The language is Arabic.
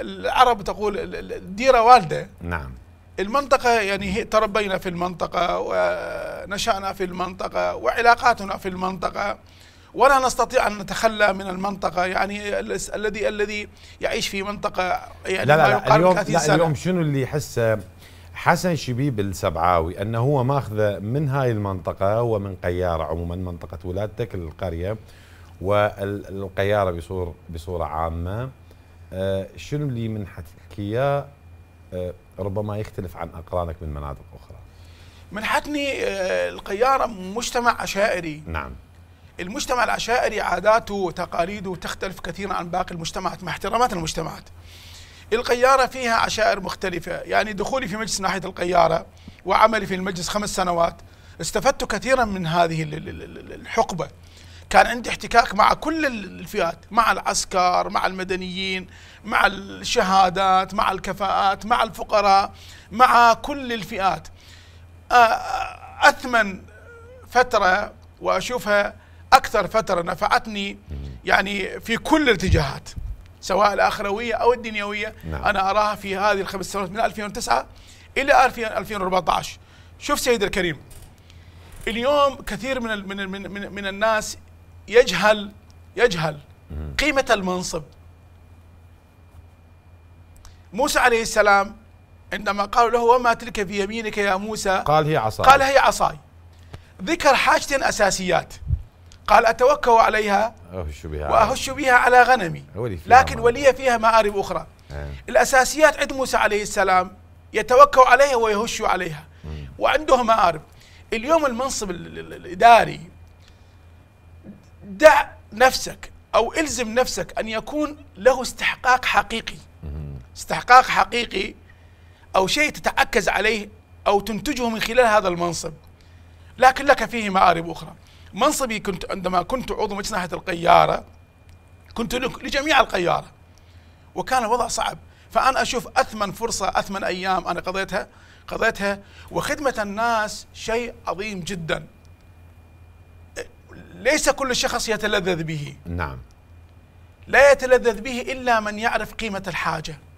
العرب تقول الديرة والدة نعم المنطقة يعني تربينا في المنطقة ونشأنا في المنطقة وعلاقاتنا في المنطقة ولا نستطيع ان نتخلى من المنطقه يعني الذي الذي يعيش في منطقه يعني لا لا, لا اليوم لا سنة. اليوم شنو اللي يحسه حسن شبيب السبعاوي انه هو ماخذه من هاي المنطقه ومن قياره عموما منطقه ولادتك القريه والقياره بصور بصوره عامه آه، شنو اللي من حكياه آه، ربما يختلف عن اقرانك من مناطق اخرى منحتني آه، القيارة مجتمع عشائري نعم المجتمع العشائري عاداته وتقاليده تختلف كثيرا عن باقي المجتمعات مع احترامات المجتمعات القيارة فيها عشائر مختلفة يعني دخولي في مجلس ناحية القيارة وعملي في المجلس خمس سنوات استفدت كثيرا من هذه الحقبة كان عندي احتكاك مع كل الفئات مع العسكر مع المدنيين مع الشهادات مع الكفاءات مع الفقراء مع كل الفئات أثمن فترة وأشوفها أكثر فترة نفعتني يعني في كل الاتجاهات سواء الآخروية أو الدنيوية نعم. أنا أراها في هذه الخمس سنوات من 2009 إلى 2014 شوف سيد الكريم اليوم كثير من من من, من الناس يجهل يجهل قيمة المنصب موسى عليه السلام عندما قالوا له وما تلك في يمينك يا موسى قال هي عصاي قال هي عصاي ذكر حاجتين أساسيات قال أتوكأ عليها وأهش بها وأهش بها على غنمي ولي لكن ولي فيها مآرب أخرى أه. الأساسيات عند موسى عليه السلام يتوكأ عليها ويهش عليها وعنده مآرب اليوم المنصب الإداري دع نفسك أو إلزم نفسك أن يكون له استحقاق حقيقي استحقاق حقيقي أو شيء تتعكز عليه أو تنتجه من خلال هذا المنصب لكن لك فيه مآرب أخرى منصبي كنت عندما كنت عضو مجلس ناحية القيارة كنت لجميع القيارة وكان الوضع صعب فأنا أشوف أثمن فرصة أثمن أيام أنا قضيتها قضيتها وخدمة الناس شيء عظيم جداً ليس كل شخص يتلذذ به نعم لا يتلذذ به إلا من يعرف قيمة الحاجة